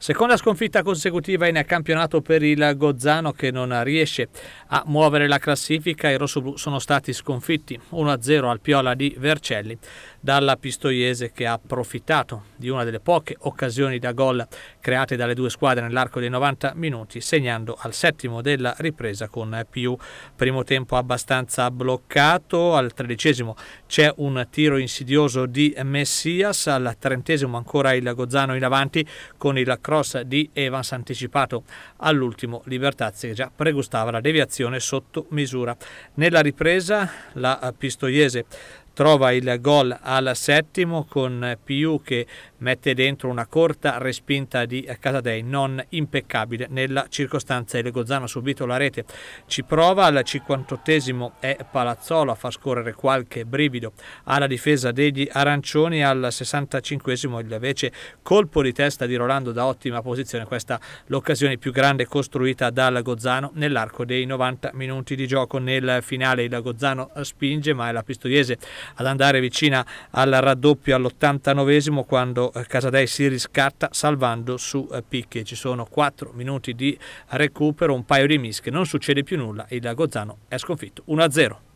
Seconda sconfitta consecutiva in campionato per il Gozzano che non riesce a muovere la classifica. I rossoblù sono stati sconfitti 1-0 al Piola di Vercelli dalla Pistoiese che ha approfittato di una delle poche occasioni da gol create dalle due squadre nell'arco dei 90 minuti, segnando al settimo della ripresa con più primo tempo abbastanza bloccato. Al tredicesimo c'è un tiro insidioso di Messias, al trentesimo ancora il Gozzano in avanti con il cross di Evans anticipato all'ultimo Libertazzi che già pregustava la deviazione sotto misura. Nella ripresa la Pistoiese trova il gol al settimo con Più che mette dentro una corta respinta di Casadei non impeccabile nella circostanza Il Legozzano ha subito la rete ci prova al 58esimo è Palazzolo a far scorrere qualche brivido alla difesa degli arancioni al 65esimo invece colpo di testa di Rolando da ottima posizione questa l'occasione più grande costruita dal Gozzano nell'arco dei 90 minuti di gioco nel finale il Gozzano spinge ma è la Pistoiese ad andare vicina al raddoppio all'89esimo quando eh, Casadei si riscatta salvando su eh, picche. Ci sono 4 minuti di recupero, un paio di mische, non succede più nulla. Il Gozzano è sconfitto 1-0.